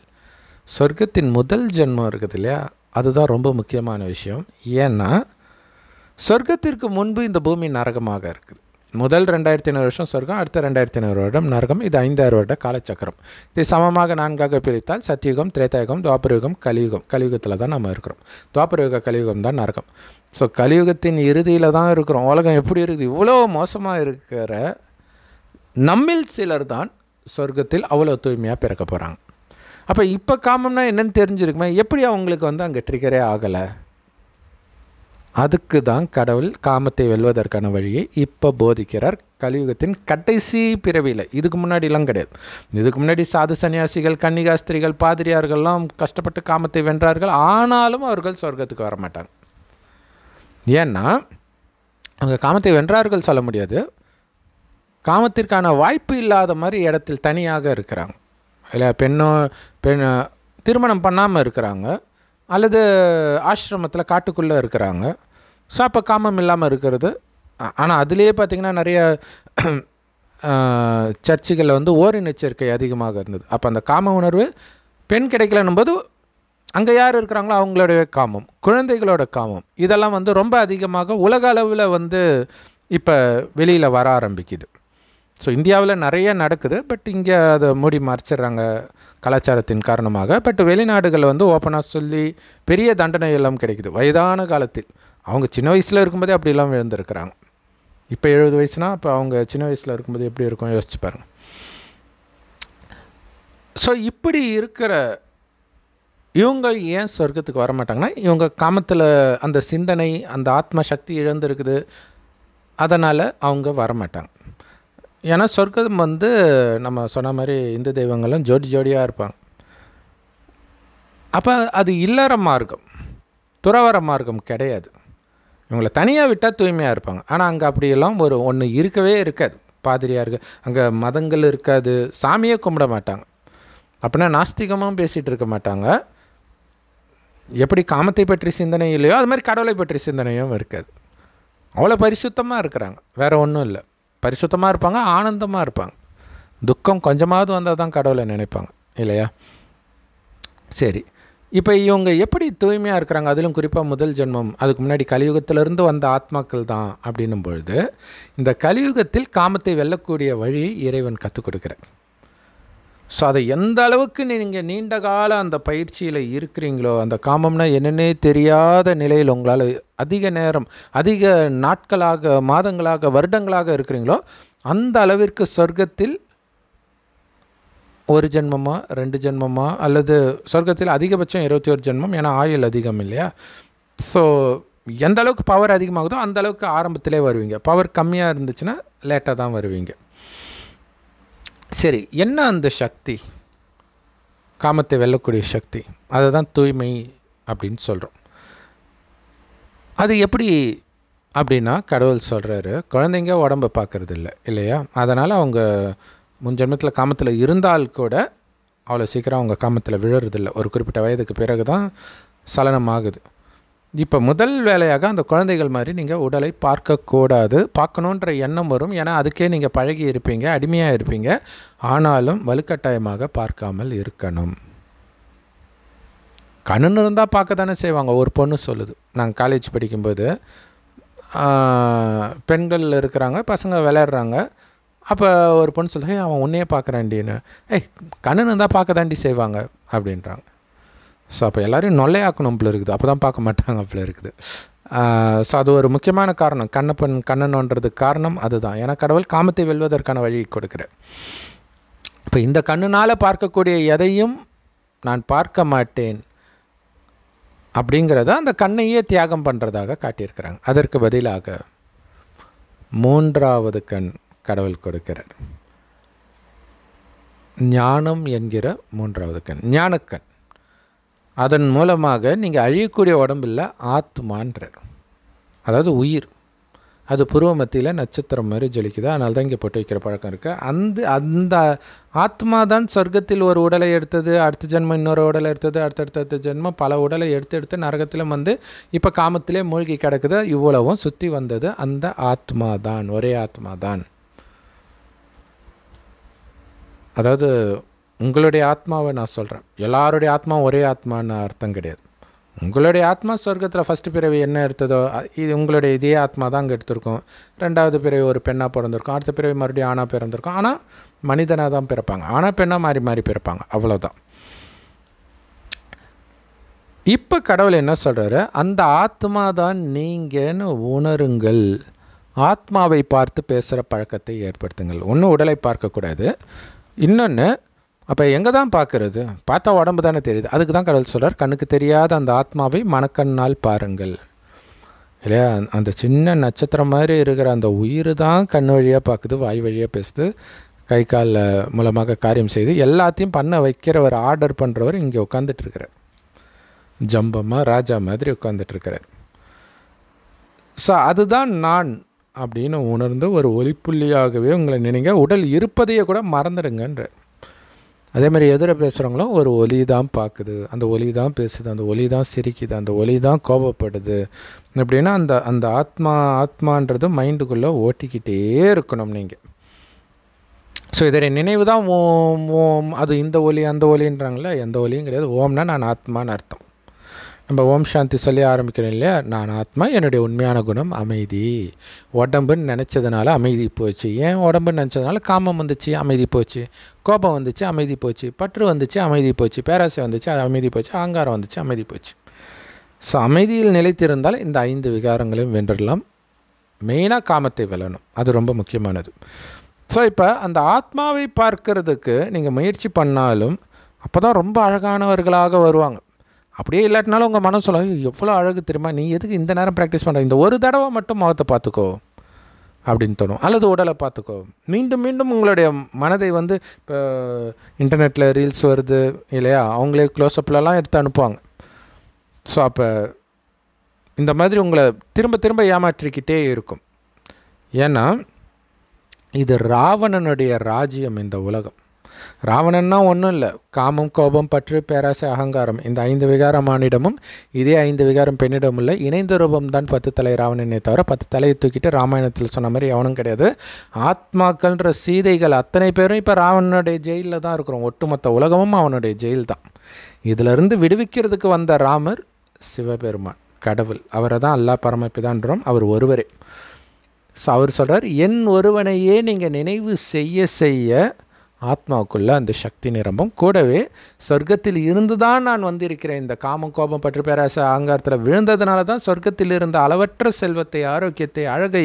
சொர்க்கத்தின் முதல் ஜென்மம் இருக்குது இல்லையா அதுதான் ரொம்ப முக்கியமான விஷயம் ஏன்னா சொர்க்கத்திற்கு முன்பு இந்த பூமி நரகமாக இருக்குது முதல் ரெண்டாயிரத்தி ஐநூறு வருஷம் சொர்க்கம் அடுத்த ரெண்டாயிரத்தி ஐநூறு வருடம் நரகம் இது ஐந்தாயிரம் வருட காலச்சக்கரம் இது சமமாக நான்காக பிரித்தால் சத்தியுகம் திரேதாயுகம் துவாபரயுகம் கலியுகம் கலியுகத்தில் தான் நம்ம இருக்கிறோம் துவாபரயுக கலியுகம் தான் நரகம் ஸோ கலியுகத்தின் இறுதியில் தான் இருக்கிறோம் உலகம் எப்படி இருக்குது இவ்வளோ மோசமாக இருக்கிற நம்மில் சிலர் தான் சொர்க்கத்தில் அவ்வளோ தூய்மையாக பிறக்க போகிறாங்க அப்போ இப்போ காமம்னா என்னென்னு தெரிஞ்சிருக்குமே எப்படி அவங்களுக்கு வந்து அங்கே ட்ரிகரே ஆகலை அதுக்கு தான் கடவுள் காமத்தை வெல்வதற்கான வழியை இப்போ போதிக்கிறார் கலியுகத்தின் கடைசி பிறவியில் இதுக்கு முன்னாடிலாம் கிடையாது இதுக்கு முன்னாடி சாது சன்னியாசிகள் கன்னிகாஸ்திரிகள் பாதிரியார்கள்லாம் கஷ்டப்பட்டு காமத்தை வென்றார்கள் ஆனாலும் அவர்கள் சொர்க்கத்துக்கு வர மாட்டாங்க ஏன்னா அவங்க காமத்தை வென்றார்கள் சொல்ல முடியாது காமத்திற்கான வாய்ப்பு இல்லாத மாதிரி இடத்தில் தனியாக இருக்கிறாங்க இல்லை பெண்ணோ பெண் திருமணம் பண்ணாமல் இருக்கிறாங்க அல்லது ஆசிரமத்தில் காட்டுக்குள்ளே இருக்கிறாங்க ஸோ அப்போ காமம் இல்லாமல் இருக்கிறது ஆனால் அதுலேயே பார்த்திங்கன்னா நிறைய சர்ச்சுகளில் வந்து ஓரின் எச்சரிக்கை அதிகமாக இருந்தது அப்போ அந்த காம உணர்வு பெண் கிடைக்கலன்னும் போது அங்கே யார் இருக்கிறாங்களோ அவங்களுடைய காமம் குழந்தைகளோட காமம் இதெல்லாம் வந்து ரொம்ப அதிகமாக உலக அளவில் வந்து இப்போ வெளியில் வர ஆரம்பிக்குது ஸோ இந்தியாவில் நிறைய நடக்குது பட் இங்கே அதை மூடி மறைச்சிடுறாங்க கலாச்சாரத்தின் காரணமாக பட் வெளிநாடுகளில் வந்து ஓப்பனாக சொல்லி பெரிய தண்டனை எல்லாம் கிடைக்குது வயதான காலத்தில் அவங்க சின்ன வயசில் இருக்கும்போதே அப்படிலாம் விழுந்திருக்கிறாங்க இப்போ எழுபது வயசுனா இப்போ அவங்க சின்ன வயசில் இருக்கும்போது எப்படி இருக்கும் யோசிச்சு பாருங்க ஸோ இப்படி இருக்கிற இவங்க ஏன் சொர்க்கத்துக்கு வர மாட்டாங்கன்னா இவங்க காமத்தில் அந்த சிந்தனை அந்த ஆத்ம சக்தி இழந்திருக்குது அதனால் அவங்க வரமாட்டாங்க ஏன்னா சொர்க்கம் வந்து நம்ம சொன்ன மாதிரி இந்து தெய்வங்களும் ஜோடி ஜோடியாக இருப்பாங்க அப்போ அது இல்லற மார்க்கம் துறவர மார்க்கம் கிடையாது இவங்களை தனியாக விட்டால் தூய்மையாக இருப்பாங்க ஆனால் அங்கே அப்படியெல்லாம் ஒரு ஒன்று இருக்கவே இருக்காது பாதிரியாக பாதிரியாருக்கு அங்கே மதங்கள் இருக்காது சாமியே கும்பிட மாட்டாங்க அப்படின்னா நாஸ்திகமும் பேசிகிட்டு இருக்க மாட்டாங்க எப்படி காமத்தை பற்றி சிந்தனை இல்லையோ அது மாதிரி கடவுளை பற்றி சிந்தனையும் இருக்காது அவ்வளோ பரிசுத்தமாக இருக்கிறாங்க வேறு ஒன்றும் இல்லை பரிசுத்தமாக இருப்பாங்க ஆனந்தமாக இருப்பாங்க துக்கம் கொஞ்சமாவது வந்தால் தான் கடவுளை நினைப்பாங்க இல்லையா சரி இப்போ இவங்க எப்படி தூய்மையாக இருக்கிறாங்க அதிலும் குறிப்பாக முதல் ஜென்மம் அதுக்கு முன்னாடி கலியுகத்திலிருந்து வந்த ஆத்மாக்கள் தான் அப்படின்னும் பொழுது இந்த கலியுகத்தில் காமத்தை வெல்லக்கூடிய வழி இறைவன் கற்றுக் கொடுக்குறேன் ஸோ அதை எந்த அளவுக்கு நீங்கள் நீண்ட கால அந்த பயிற்சியில் இருக்கிறீங்களோ அந்த காமம்னா என்னென்னே தெரியாத நிலையில் உங்களால் அதிக நேரம் அதிக நாட்களாக மாதங்களாக வருடங்களாக இருக்கிறீங்களோ அந்த அளவிற்கு சொர்க்கத்தில் ஒரு ஜென்மமா ரெண்டு ஜென்மமா அல்லது சொர்க்கத்தில் அதிகபட்சம் இருபத்தி ஒரு ஜென்மம் ஏன்னா ஆயுள் அதிகம் இல்லையா ஸோ எந்த அளவுக்கு பவர் அதிகமாகுதோ அந்த அளவுக்கு ஆரம்பத்திலே வருவீங்க பவர் கம்மியாக இருந்துச்சுன்னா லேட்டாக தான் வருவீங்க சரி என்ன அந்த சக்தி காமத்தை வெல்லக்கூடிய சக்தி அதை தான் தூய்மை அப்படின்னு சொல்கிறோம் அது எப்படி அப்படின்னா கடவுள் சொல்கிறாரு குழந்தைங்க உடம்பை பார்க்குறது இல்லை இல்லையா அதனால் அவங்க முன்ஜென்மத்தில் காமத்தில் இருந்தால் கூட அவ்வளோ சீக்கிரம் அவங்க காமத்தில் விழுறதில்லை ஒரு குறிப்பிட்ட வயதுக்கு பிறகு தான் சலனம் ஆகுது இப்போ முதல் வேலையாக அந்த குழந்தைகள் மாதிரி நீங்கள் உடலை பார்க்கக்கூடாது பார்க்கணுன்ற எண்ணம் வரும் ஏன்னா அதுக்கே நீங்கள் பழகி இருப்பீங்க அடிமையாக இருப்பீங்க ஆனாலும் வலுக்கட்டாயமாக பார்க்காமல் இருக்கணும் கண்ணன் இருந்தால் பார்க்க தானே செய்வாங்க ஒரு பொண்ணு சொல்லுது நாங்கள் காலேஜ் படிக்கும்போது பெண்கள் இருக்கிறாங்க பசங்க விளையாடுறாங்க அப்போ ஒரு பொண்ணு சொல்லுது அவன் உன்னையே பார்க்குறாண்டின்னு ஏய் கண்ணன் இருந்தால் பார்க்க தாண்டி செய்வாங்க அப்படின்றாங்க ஸோ அப்போ எல்லோரையும் நொல்லையாக்கணும் போல இருக்குது அப்போ தான் பார்க்க மாட்டாங்க அப்படி இருக்குது ஸோ அது ஒரு முக்கியமான காரணம் கண்ணப்பன் கண்ணனோன்றதுக்கு காரணம் அதுதான் ஏன்னா கடவுள் காமத்தை வெல்வதற்கான வழியை கொடுக்குறேன் இப்போ இந்த கண்ணுனால் பார்க்கக்கூடிய எதையும் நான் பார்க்க மாட்டேன் அப்படிங்கிறத அந்த கண்ணையே தியாகம் பண்ணுறதாக காட்டியிருக்கிறாங்க அதற்கு பதிலாக மூன்றாவது கண் கடவுள் கொடுக்கிறார் ஞானம் என்கிற மூன்றாவது கண் ஞானக்கண் அதன் மூலமாக நீங்கள் அழியக்கூடிய உடம்பில் ஆத்மான்ற அதாவது உயிர் அது பூர்வ மத்தியில் நட்சத்திரம் மாதிரி ஜொலிக்குது அதனால தான் இங்கே போட்டு வைக்கிற பழக்கம் இருக்குது அந்த அந்த ஆத்மா தான் சொர்க்கத்தில் ஒரு உடலை எடுத்தது அடுத்த ஜென்மம் இன்னொரு உடலை எடுத்தது அடுத்தடுத்த ஜென்மம் பல உடலை எடுத்து எடுத்து நரகத்திலும் வந்து இப்போ காமத்திலே மூழ்கி கிடக்குது இவ்வளவும் சுற்றி வந்தது அந்த ஆத்மா தான் ஒரே ஆத்மா தான் அதாவது உங்களுடைய ஆத்மாவை நான் சொல்கிறேன் எல்லாருடைய ஆத்மா ஒரே ஆத்மான்னு அர்த்தம் கிடையாது உங்களுடைய ஆத்மா சொர்க்கத்தில் ஃபஸ்ட்டு பிறவி என்ன எடுத்ததோ இது உங்களுடைய இதே ஆத்மா தான் அங்கே எடுத்திருக்கோம் ரெண்டாவது பிறவி ஒரு பெண்ணாக பிறந்திருக்கும் அடுத்த பிறவி மறுபடியும் ஆணாக பிறந்திருக்கும் ஆனால் மனிதனாக தான் பிறப்பாங்க ஆனால் பெண்ணாக மாறி மாறி பிறப்பாங்க அவ்வளோதான் இப்போ கடவுள் என்ன சொல்கிறாரு அந்த ஆத்மா தான் நீங்கன்னு உணருங்கள் ஆத்மாவை பார்த்து பேசுகிற பழக்கத்தை ஏற்படுத்துங்கள் ஒன்றும் உடலை பார்க்கக்கூடாது இன்னொன்று அப்போ எங்கே தான் பார்க்கறது பார்த்தா உடம்பு தானே தெரியுது அதுக்கு தான் கடவுள் சொல்கிறார் கண்ணுக்கு தெரியாத அந்த ஆத்மாவை மனக்கண்ணால் பாருங்கள் இல்லையா அந்த சின்ன நட்சத்திரம் மாதிரி இருக்கிற அந்த உயிர் தான் கண் வழியாக பார்க்குது வாய் வழியாக பேசுது கை காலில் மூலமாக காரியம் செய்து எல்லாத்தையும் பண்ண வைக்கிறவர் ஆர்டர் பண்ணுறவர் இங்கே உட்காந்துட்டு ஜம்பமாக ராஜா மாதிரி உட்காந்துட்டு ஸோ அதுதான் நான் அப்படின்னு உணர்ந்து ஒரு ஒளிப்புள்ளியாகவே உங்களை நினைங்க உடல் இருப்பதையே கூட மறந்துடுங்கன்ற அதே மாதிரி எதிர பேசுகிறவங்களும் ஒரு ஒலி தான் பார்க்குது அந்த ஒலி தான் பேசுது அந்த ஒலி தான் சிரிக்குது அந்த ஒலி தான் கோபப்படுது அப்படின்னா அந்த அந்த ஆத்மா ஆத்மான்றது மைண்டுக்குள்ளே ஓட்டிக்கிட்டே இருக்கணும் நீங்கள் ஸோ இதனுடைய நினைவு தான் ஓம் ஓம் அது இந்த ஒலி அந்த ஒலின்றாங்களே எந்த ஒலியும் கிடையாது ஓம்னா நான் ஆத்மான்னு அர்த்தம் நம்ம ஓம் சாந்தி சொல்லி ஆரம்பிக்கிறோம் இல்லையா நான் ஆத்மா என்னுடைய உண்மையான குணம் அமைதி உடம்புன்னு நினச்சதுனால அமைதி போச்சு ஏன் உடம்புன்னு நினச்சதுனால காமம் வந்துச்சு அமைதி போச்சு கோபம் வந்துச்சு அமைதி போச்சு பற்று வந்துச்சு அமைதி போச்சு பேராசை வந்துச்சு அது அமைதி போச்சு ஆங்காரம் வந்துச்சு அமைதி போச்சு ஸோ அமைதியில் நிலைத்திருந்தால் இந்த ஐந்து விகாரங்களையும் வென்றுடலாம் மெயினாக காமத்தை வெல்லணும் அது ரொம்ப முக்கியமானது ஸோ இப்போ அந்த ஆத்மாவை பார்க்கறதுக்கு நீங்கள் முயற்சி பண்ணாலும் அப்போ தான் ரொம்ப அழகானவர்களாக வருவாங்க அப்படியே இல்லாட்டினாலும் உங்கள் மனம் எவ்வளோ அழகு தெரியுமா நீ எதுக்கு இந்த நேரம் ப்ராக்டிஸ் பண்ணுற இந்த ஒரு தடவை மட்டும் முகத்தை பார்த்துக்கோ அப்படின்னு தோணும் அல்லது உடலை பார்த்துக்கோ மீண்டும் மீண்டும் உங்களுடைய மனதை வந்து இப்போ இன்டர்நெட்டில் ரீல்ஸ் வருது இல்லையா அவங்களே க்ளோஸ்அப்லலாம் எடுத்து அனுப்புவாங்க ஸோ அப்போ இந்த மாதிரி உங்களை திரும்ப திரும்ப ஏமாற்றிக்கிட்டே இருக்கும் ஏன்னா இது ராவணனுடைய ராஜ்யம் இந்த உலகம் ராவணன்னா ஒன்றும் இல்லை காமம் கோபம் பற்று பேராசை அகங்காரம் இந்த ஐந்து விகாரம் ஆனிடமும் இதே ஐந்து விகாரம் பெண்ணிடம் இல்லை இணைந்த ரூபம் தான் பத்து தலை ராவணனை தவிர பத்து தலையை தூக்கிட்டு ராமாயணத்தில் சொன்ன மாதிரி எவனும் கிடையாது ஆத்மாக்கள்ன்ற சீதைகள் அத்தனை பேரும் இப்போ ராவணனுடைய ஜெயிலில் தான் இருக்கிறோம் ஒட்டுமொத்த உலகமும் அவனுடைய ஜெயில் தான் இதிலிருந்து விடுவிக்கிறதுக்கு வந்த ராமர் சிவபெருமான் கடவுள் அவரை தான் அல்லா பரமப்பிதான்றோம் அவர் ஒருவரே ஸோ அவர் சொல்கிறார் என் ஒருவனையே நீங்கள் நினைவு செய்ய செய்ய ஆத்மாவுக்குள்ளே அந்த சக்தி நிரம்பும் கூடவே சொர்க்கத்தில் இருந்து தான் நான் வந்திருக்கிறேன் இந்த காமம் கோபம் பற்று பேராச ஆங்காரத்தில் விழுந்ததுனால தான் சொர்க்கத்தில் இருந்த அளவற்ற செல்வத்தை ஆரோக்கியத்தை அழகை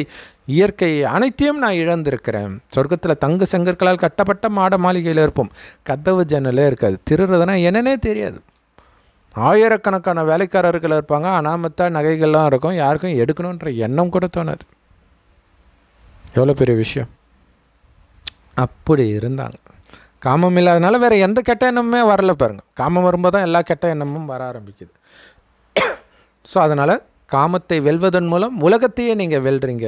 இயற்கை அனைத்தையும் நான் இழந்திருக்கிறேன் சொர்க்கத்தில் தங்கு செங்கற்களால் கட்டப்பட்ட மாட மாளிகையில் இருப்போம் கதவு ஜன்னலே இருக்காது திருறதுனா என்னன்னே தெரியாது ஆயிரக்கணக்கான வேலைக்காரர்கள் இருப்பாங்க அனாமத்தா நகைகள்லாம் இருக்கும் யாருக்கும் எடுக்கணுன்ற எண்ணம் கூட தோணாது எவ்வளோ பெரிய விஷயம் அப்படி இருந்தாங்க காமம் இல்லாதனால வேறு எந்த கெட்ட எண்ணமுமே வரல பாருங்க காமம் வரும்போது தான் எல்லா கெட்ட எண்ணமும் வர ஆரம்பிக்குது ஸோ அதனால் காமத்தை வெல்வதன் மூலம் உலகத்தையே நீங்கள் வெல்றீங்க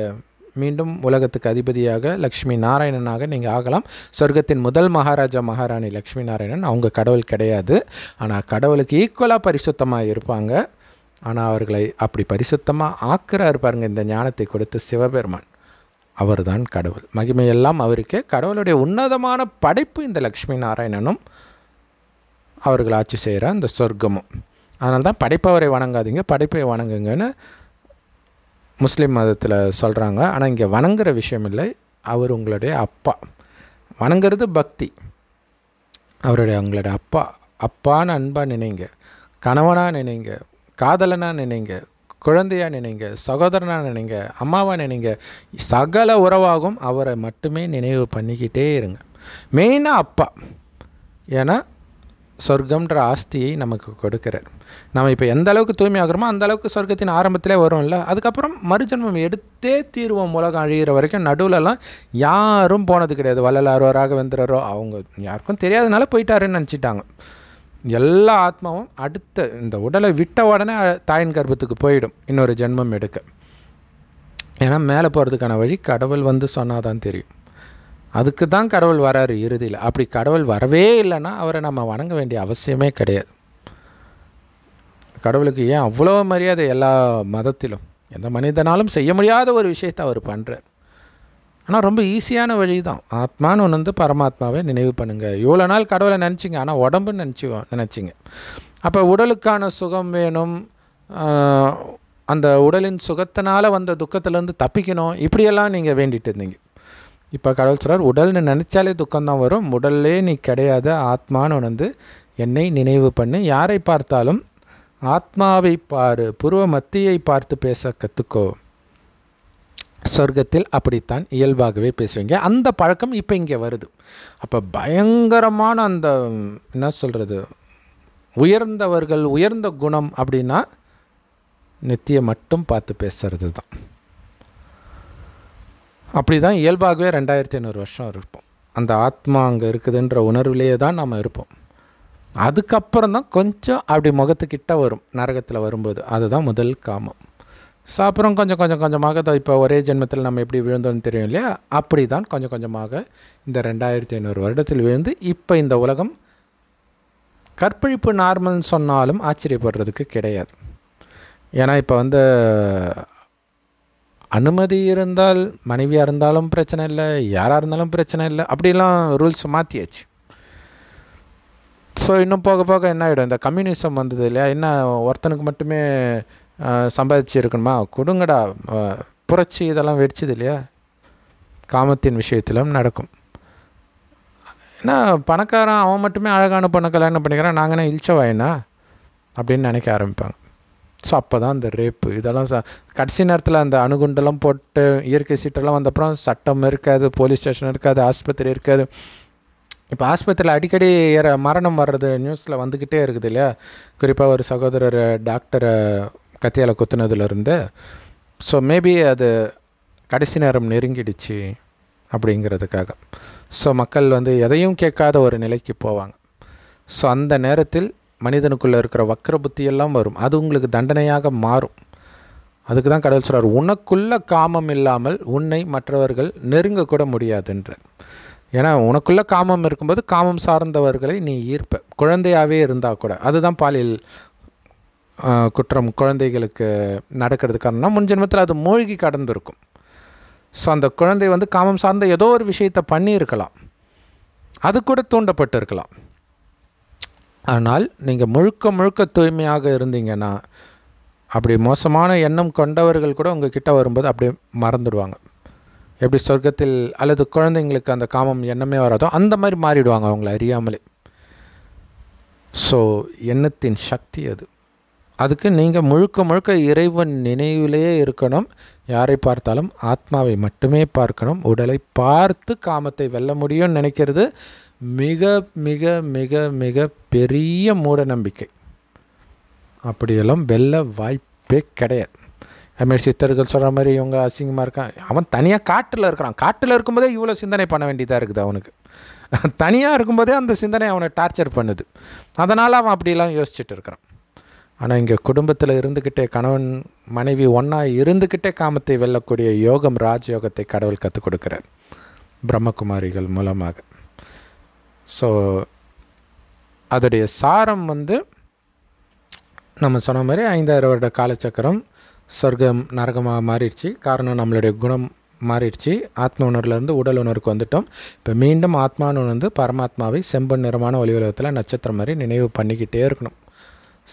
மீண்டும் உலகத்துக்கு அதிபதியாக லக்ஷ்மி நாராயணனாக நீங்கள் ஆகலாம் சொர்க்கத்தின் முதல் மகாராஜா மகாராணி லக்ஷ்மி நாராயணன் அவங்க கடவுள் கிடையாது ஆனால் கடவுளுக்கு ஈக்குவலாக பரிசுத்தமாக இருப்பாங்க ஆனால் அவர்களை அப்படி பரிசுத்தமாக ஆக்குறாரு பாருங்கள் இந்த ஞானத்தை கொடுத்து சிவபெருமான் அவர்தான் கடவுள் மகிமையெல்லாம் அவருக்கு கடவுளுடைய உன்னதமான படைப்பு இந்த லக்ஷ்மி நாராயணனும் அவர்கள் ஆட்சி செய்கிற அந்த சொர்க்கமும் அதனால தான் படைப்பவரை வணங்காதீங்க படைப்பை வணங்குங்கன்னு முஸ்லீம் மதத்தில் சொல்கிறாங்க ஆனால் இங்கே வணங்குற விஷயம் இல்லை அவர் உங்களுடைய அப்பா வணங்குறது பக்தி அவருடைய உங்களுடைய அப்பா அப்பான்னு அன்பாக நினைங்க கணவனாக நினைங்க காதலனாக நினைங்க குழந்தையாக நினைங்க சகோதரனாக நினைங்க அம்மாவாக நினைங்க சகல உறவாகும் அவரை மட்டுமே நினைவு பண்ணிக்கிட்டே இருங்க மெயினாக அப்பா ஏன்னா சொர்க்கம்ன்ற ஆஸ்தியை நமக்கு கொடுக்குறார் நம்ம இப்போ எந்த அளவுக்கு தூய்மையாகிறோமோ அந்த அளவுக்கு சொர்க்கத்தின் ஆரம்பத்திலே வரும்ல அதுக்கப்புறம் மறுஜன்மம் எடுத்தே தீர்வோம் உலகம் அழிகிற வரைக்கும் நடுவில்லாம் யாரும் போனது கிடையாது வள்ளலாரோ ராகவேந்திரரோ அவங்க யாருக்கும் தெரியாதனால போயிட்டாருன்னு நினச்சிட்டாங்க எல்லா ஆத்மாவும் அடுத்த இந்த உடலை விட்ட உடனே தாயின் கர்ப்பத்துக்கு போயிடும் இன்னொரு ஜென்மம் எடுக்க ஏன்னா மேலே போகிறதுக்கான வழி கடவுள் வந்து சொன்னால் தான் தெரியும் அதுக்கு தான் கடவுள் வராரு இறுதியில் அப்படி கடவுள் வரவே இல்லைன்னா அவரை நம்ம வணங்க வேண்டிய அவசியமே கிடையாது கடவுளுக்கு ஏன் அவ்வளோ மரியாதை எல்லா மதத்திலும் எந்த மனிதனாலும் செய்ய முடியாத ஒரு விஷயத்தை அவர் பண்ணுறார் ஆனால் ரொம்ப ஈஸியான வழி தான் ஆத்மான்னு ஒன்று வந்து பரமாத்மாவை நினைவு பண்ணுங்கள் இவ்வளோ நாள் கடவுளை நினச்சிங்க ஆனால் உடம்புன்னு நினச்சி நினச்சிங்க அப்போ உடலுக்கான சுகம் வேணும் அந்த உடலின் சுகத்தினால் வந்த துக்கத்துலேருந்து தப்பிக்கணும் இப்படியெல்லாம் நீங்கள் வேண்டிட்டு இருந்தீங்க இப்போ கடவுள் சொல்கிறார் உடல்னு நினச்சாலே துக்கம்தான் வரும் உடல்லே நீ கிடையாத ஆத்மான்னு உணர்ந்து என்னை நினைவு பண்ணு யாரை பார்த்தாலும் ஆத்மாவை பாரு புருவ மத்தியை பார்த்து பேச கற்றுக்கோ சொர்க்கத்தில் அப்படித்தான் இயல்பாகவே பேசுவீங்க அந்த பழக்கம் இப்போ இங்கே வருது அப்போ பயங்கரமான அந்த என்ன சொல்கிறது உயர்ந்தவர்கள் உயர்ந்த குணம் அப்படின்னா நித்திய மட்டும் பார்த்து பேசுறது தான் அப்படி தான் இயல்பாகவே ரெண்டாயிரத்தி ஐநூறு வருஷம் இருப்போம் அந்த ஆத்மா அங்கே இருக்குதுன்ற உணர்விலேயே தான் நம்ம இருப்போம் அதுக்கப்புறம் தான் கொஞ்சம் அப்படி முகத்துக்கிட்ட வரும் நரகத்தில் வரும்போது அதுதான் முதல் காமம் ஸோ அப்புறம் கொஞ்சம் கொஞ்சம் கொஞ்சமாக தான் இப்போ ஒரே ஜென்மத்தில் நம்ம எப்படி விழுந்தோம்னு தெரியும் இல்லையா அப்படி தான் கொஞ்சம் கொஞ்சமாக இந்த ரெண்டாயிரத்தி ஐநூறு வருடத்தில் விழுந்து இப்போ இந்த உலகம் கற்பழிப்பு நார்மல்னு சொன்னாலும் ஆச்சரியப்படுறதுக்கு கிடையாது ஏன்னா இப்போ வந்து அனுமதி இருந்தால் மனைவியாக இருந்தாலும் பிரச்சனை இல்லை யாராக இருந்தாலும் பிரச்சனை இல்லை அப்படிலாம் ரூல்ஸ் மாற்றியாச்சு ஸோ இன்னும் போக போக என்ன ஆகிடும் இந்த கம்யூனிசம் வந்தது இல்லையா என்ன ஒருத்தனுக்கு மட்டுமே சம்பாதிச்சிருக்கணுமா கொடுங்கடா புரட்சி இதெல்லாம் வெடிச்சது இல்லையா காமத்தின் விஷயத்திலும் நடக்கும் ஏன்னா பணக்காரன் அவன் மட்டுமே அழகான பொண்ணை கல்யாணம் பண்ணிக்கிறான் நாங்கன்னா இழிச்சவாயினா அப்படின்னு நினைக்க ஆரம்பிப்பாங்க ஸோ அப்போ தான் இந்த ரேப்பு இதெல்லாம் ச கடைசி நேரத்தில் அந்த அணுகுண்டெல்லாம் போட்டு இயற்கை சீட்டெல்லாம் வந்தப்புறம் சட்டம் இருக்காது போலீஸ் ஸ்டேஷன் இருக்காது ஆஸ்பத்திரி இருக்காது இப்போ ஆஸ்பத்திரியில் அடிக்கடி ஏற மரணம் வர்றது நியூஸில் வந்துக்கிட்டே இருக்குது இல்லையா குறிப்பாக ஒரு சகோதரர் டாக்டரை கத்தியால் குத்துனதுலேருந்து ஸோ மேபி அது கடைசி நேரம் நெருங்கிடுச்சு அப்படிங்கிறதுக்காக ஸோ மக்கள் வந்து எதையும் கேட்காத ஒரு நிலைக்கு போவாங்க ஸோ அந்த நேரத்தில் மனிதனுக்குள்ளே இருக்கிற வக்கர புத்தியெல்லாம் வரும் அது உங்களுக்கு தண்டனையாக மாறும் அதுக்கு தான் கடவுள் சொல்கிறார் உனக்குள்ள காமம் இல்லாமல் உன்னை மற்றவர்கள் நெருங்கக்கூட முடியாதுன்ற ஏன்னா உனக்குள்ள காமம் இருக்கும்போது காமம் சார்ந்தவர்களை நீ ஈர்ப்ப குழந்தையாகவே இருந்தால் கூட அதுதான் பாலியல் குற்றம் குழந்தைகளுக்கு நடக்கிறது காரணம்னா முன் ஜென்மத்தில் அது மூழ்கி கடந்திருக்கும் ஸோ அந்த குழந்தை வந்து காமம் சார்ந்த ஏதோ ஒரு விஷயத்தை பண்ணியிருக்கலாம் அது கூட தூண்டப்பட்டு இருக்கலாம் ஆனால் நீங்கள் முழுக்க முழுக்க தூய்மையாக இருந்தீங்கன்னா அப்படி மோசமான எண்ணம் கொண்டவர்கள் கூட உங்கள் கிட்ட வரும்போது அப்படியே மறந்துடுவாங்க எப்படி சொர்க்கத்தில் அல்லது குழந்தைங்களுக்கு அந்த காமம் எண்ணமே வராதோ அந்த மாதிரி மாறிடுவாங்க அவங்கள அறியாமலே ஸோ எண்ணத்தின் சக்தி அது அதுக்கு நீங்கள் முழுக்க முழுக்க இறைவன் நினைவிலேயே இருக்கணும் யாரை பார்த்தாலும் ஆத்மாவை மட்டுமே பார்க்கணும் உடலை பார்த்து காமத்தை வெல்ல முடியும்னு நினைக்கிறது மிக மிக மிக மிக பெரிய மூட நம்பிக்கை அப்படியெல்லாம் வெல்ல வாய்ப்பே கிடையாது அதுமாரி சித்தர்கள் சொல்கிற மாதிரி இவங்க அசிங்கமாக இருக்கான் அவன் தனியாக காட்டில் இருக்கிறான் காட்டில் இருக்கும்போதே இவ்வளோ சிந்தனை பண்ண வேண்டியதாக இருக்குது அவனுக்கு தனியாக இருக்கும்போதே அந்த சிந்தனை அவனை டார்ச்சர் பண்ணுது அதனால் அவன் அப்படிலாம் யோசிச்சுட்டு இருக்கிறான் ஆனால் இங்கே குடும்பத்தில் இருந்துக்கிட்டே கணவன் மனைவி ஒன்றா இருந்துக்கிட்டே காமத்தை வெல்லக்கூடிய யோகம் ராஜயோகத்தை கடவுள் கற்றுக் கொடுக்குறார் பிரம்மகுமாரிகள் மூலமாக ஸோ அதோடைய சாரம் வந்து நம்ம சொன்ன மாதிரி ஐந்தாயிரம் வருட காலச்சக்கரம் சொர்க்கம் நரகமாக மாறிடுச்சு காரணம் நம்மளுடைய குணம் மாறிடுச்சு ஆத்ம உணர்வுலேருந்து உடல் உணர்வுக்கு வந்துட்டோம் இப்போ மீண்டும் ஆத்மானு வந்து பரமாத்மாவை செம்பன் நிறமான ஒளி உலகத்தில் நட்சத்திரம் மாதிரி நினைவு பண்ணிக்கிட்டே இருக்கணும்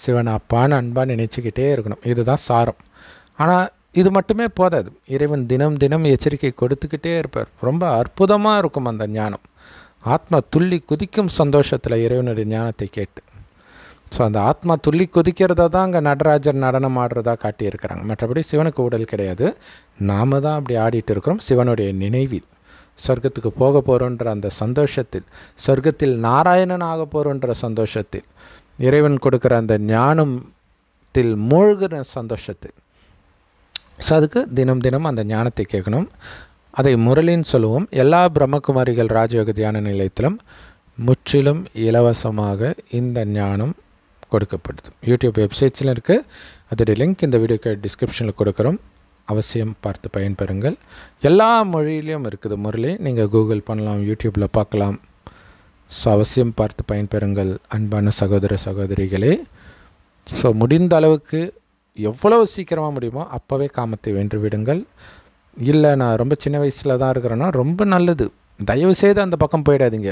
சிவன் அப்பான்னு அன்பாக நினச்சிக்கிட்டே இருக்கணும் இதுதான் சாரம் ஆனால் இது மட்டுமே போதாது இறைவன் தினம் தினம் எச்சரிக்கை கொடுத்துக்கிட்டே இருப்பார் ரொம்ப அற்புதமாக இருக்கும் அந்த ஞானம் ஆத்மா துள்ளி குதிக்கும் சந்தோஷத்தில் இறைவனுடைய ஞானத்தை கேட்டு ஸோ அந்த ஆத்மா துள்ளி குதிக்கிறதா தான் அங்கே நடராஜர் நடனம் ஆடுறதா காட்டியிருக்கிறாங்க மற்றபடி சிவனுக்கு உடல் கிடையாது நாம தான் அப்படி ஆடிட்டு இருக்கிறோம் சிவனுடைய நினைவில் சொர்க்கத்துக்கு போக போகிறோன்ற அந்த சந்தோஷத்தில் சொர்க்கத்தில் நாராயணன் ஆக போகிறோன்ற சந்தோஷத்தில் இறைவன் கொடுக்குற அந்த ஞானத்தில் மூழ்கிற சந்தோஷத்து ஸோ அதுக்கு தினம் தினம் அந்த ஞானத்தை கேட்கணும் அதை முரளின்னு சொல்லுவோம் எல்லா பிரம்மகுமாரிகள் ராஜயோக தியான நிலையத்திலும் முற்றிலும் இலவசமாக இந்த ஞானம் கொடுக்கப்படுது யூடியூப் வெப்சைட்ஸில் இருக்குது அதோடைய லிங்க் இந்த வீடியோக்கு டிஸ்கிரிப்ஷனில் கொடுக்குறோம் அவசியம் பார்த்து பயன்பெறுங்கள் எல்லா மொழியிலையும் இருக்குது முரளி நீங்கள் கூகுள் பண்ணலாம் யூடியூப்பில் பார்க்கலாம் ஸோ அவசியம் பார்த்து பயன்பெறுங்கள் அன்பான சகோதர சகோதரிகளே ஸோ முடிந்த அளவுக்கு எவ்வளவு சீக்கிரமாக முடியுமோ அப்போவே காமத்தை வென்று விடுங்கள் இல்லை நான் ரொம்ப சின்ன வயசில் தான் இருக்கிறேன்னா ரொம்ப நல்லது தயவு செய்து அந்த பக்கம் போயிடாதீங்க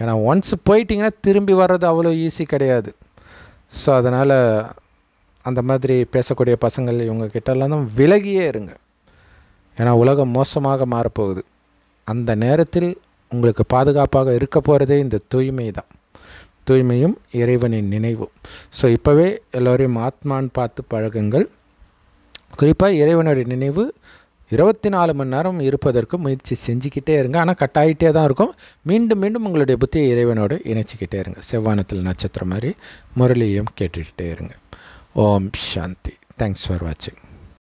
ஏன்னா ஒன்ஸ் போயிட்டிங்கன்னா திரும்பி வர்றது அவ்வளோ ஈஸி கிடையாது ஸோ அதனால் அந்த மாதிரி பேசக்கூடிய பசங்கள் இவங்கக்கிட்டலாம் தான் விலகியே இருங்க ஏன்னா உலகம் மோசமாக மாறப்போகுது அந்த நேரத்தில் உங்களுக்கு பாதுகாப்பாக இருக்க போகிறதே இந்த தூய்மை தான் தூய்மையும் இறைவனின் நினைவும் ஸோ இப்போவே எல்லோரையும் ஆத்மான்னு பார்த்து பழகுங்கள் குறிப்பாக இறைவனுடைய நினைவு இருபத்தி நாலு மணி நேரம் இருப்பதற்கு முயற்சி செஞ்சுக்கிட்டே இருங்க ஆனால் கட்டாயிட்டே தான் இருக்கும் மீண்டும் மீண்டும் உங்களுடைய புத்தியை இறைவனோடு இணைச்சிக்கிட்டே இருங்க செவ்வானத்தில் நட்சத்திரம் மாதிரி முரளியும் கேட்டுக்கிட்டே இருங்க ஓம் சாந்தி தேங்க்ஸ் ஃபார் வாட்சிங்